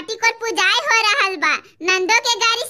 माटी कोट पुजाए हो रहल बा नंदो के गाड़ी